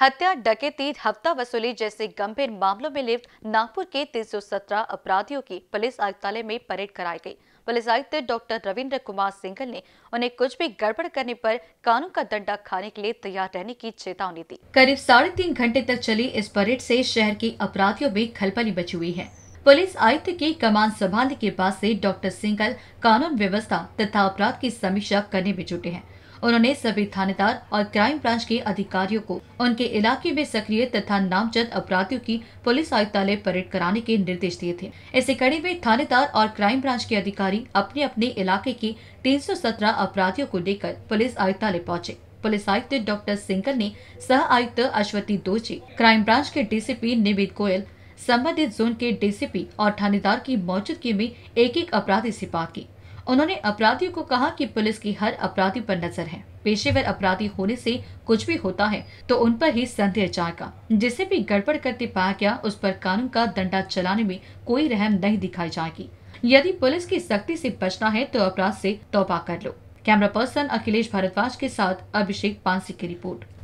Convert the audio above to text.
हत्या डकैती हफ्ता वसूली जैसे गंभीर मामलों में लिप्त नागपुर के 317 अपराधियों की पुलिस आयुक्तालय में परेड कराई गई पुलिस आयुक्त डॉक्टर रविंद्र कुमार सिंघल ने उन्हें कुछ भी गड़बड़ करने पर कानून का दंडा खाने के लिए तैयार रहने की चेतावनी दी करीब साढ़े तीन घंटे तक चली इस परेड से शहर के अपराधियों में खलबली बची हुई है पुलिस आयुक्त की कमान संभालने के बाद से डॉक्टर सिंघल कानून व्यवस्था तथा अपराध की समीक्षा करने में जुटे हैं उन्होंने सभी थानेदार और क्राइम ब्रांच के अधिकारियों को उनके इलाके में सक्रिय तथा नामजद अपराधियों की पुलिस आयुक्तालय परेड कराने के निर्देश दिए थे इसी कड़ी में थानेदार और क्राइम ब्रांच के अधिकारी अपने अपने इलाके के 317 अपराधियों को लेकर पुलिस आयुक्तालय पहुँचे पुलिस आयुक्त डॉक्टर सिंगल ने सह आयुक्त अश्वती दोची क्राइम ब्रांच के डीसीपी निमित गोयल संबंधित जोन के डीसीपी और थानेदार की मौजूदगी में एक एक अपराधी से बात की उन्होंने अपराधियों को कहा कि पुलिस की हर अपराधी पर नजर है पेशेवर अपराधी होने से कुछ भी होता है तो उन पर ही संदेह जाएगा जिसे भी गड़बड़ करते पाया गया उस पर कानून का दंडा चलाने में कोई रहम नहीं दिखाई जाएगी यदि पुलिस की सख्ती से बचना है तो अपराध से तौबा कर लो कैमरा पर्सन अखिलेश भारद्वाज के साथ अभिषेक पांसी की रिपोर्ट